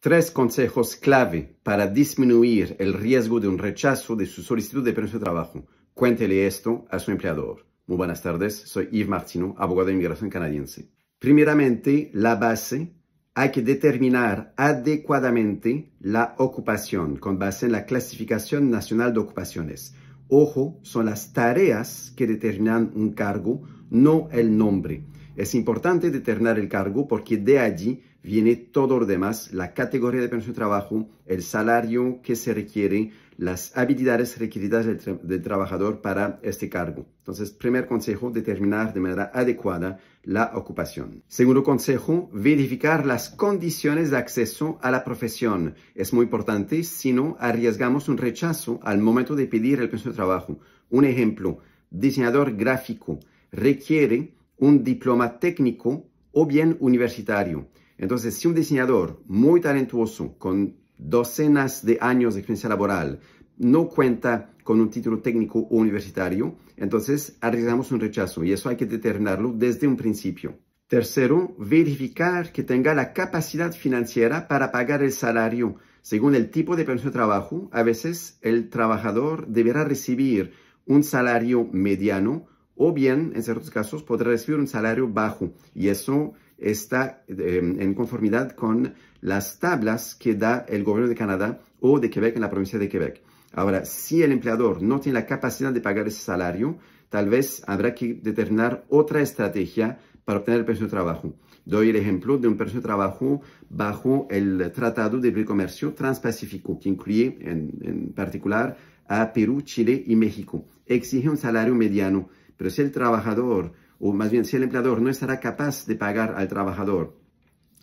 Tres consejos clave para disminuir el riesgo de un rechazo de su solicitud de permiso de trabajo. Cuéntele esto a su empleador. Muy buenas tardes, soy Yves Martino, abogado de inmigración canadiense. Primeramente, la base. Hay que determinar adecuadamente la ocupación con base en la clasificación nacional de ocupaciones. Ojo, son las tareas que determinan un cargo, no el nombre. Es importante determinar el cargo porque de allí viene todo lo demás, la categoría de pensión de trabajo, el salario que se requiere, las habilidades requeridas del, trabajador para este cargo. Entonces, primer consejo, determinar de manera adecuada la ocupación. Segundo consejo, verificar las condiciones de acceso a la profesión. Es muy importante, si no, arriesgamos un rechazo al momento de pedir el pensión de trabajo. Un ejemplo, diseñador gráfico requiere un diploma técnico o bien universitario. Entonces, si un diseñador muy talentuoso, con docenas de años de experiencia laboral, no cuenta con un título técnico o universitario, entonces arriesgamos un rechazo y eso hay que determinarlo desde un principio. Tercero, verificar que tenga la capacidad financiera para pagar el salario. Según el tipo de permiso de trabajo, a veces el trabajador deberá recibir un salario mediano o bien, en ciertos casos, podrá recibir un salario bajo y eso está em, en conformidad con las tablas que da el gobierno de Canadá o de Quebec en la provincia de Quebec. Ahora, si el empleador no tiene la capacidad de pagar ese salario, tal vez habrá que determinar otra estrategia para obtener el precio de trabajo. Doy el ejemplo de un precio de trabajo bajo el Tratado de Libre Comercio Transpacífico, que incluye en particular a Perú, Chile y México. Exige un salario mediano pero si el trabajador, o más bien si el empleador no estará capaz de pagar al trabajador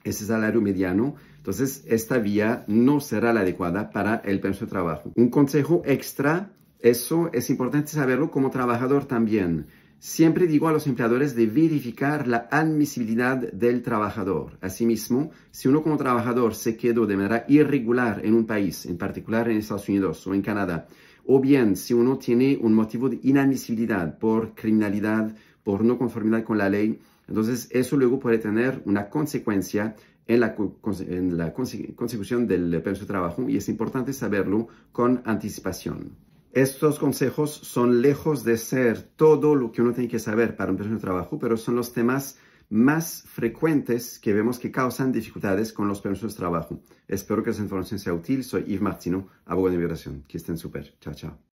ese salario mediano, entonces esta vía no será la adecuada para el permiso de trabajo. Un consejo extra, eso es importante saberlo como trabajador también. Siempre digo a los empleadores de verificar la admisibilidad del trabajador. Asimismo, si uno como trabajador se quedó de manera irregular en un país, en particular en Estados Unidos o en Canadá, o bien si uno tiene un motivo de inadmisibilidad por criminalidad, por no conformidad con la ley, entonces eso luego puede tener una consecuencia en la, consecución del permiso de trabajo y es importante saberlo con anticipación. Estos consejos son lejos de ser todo lo que uno tiene que saber para un permiso de trabajo, pero son los temas más frecuentes que vemos que causan dificultades con los permisos de trabajo. Espero que esta información sea útil. Soy Yves Martino, abogado de inmigración. Que estén súper. Chao, chao.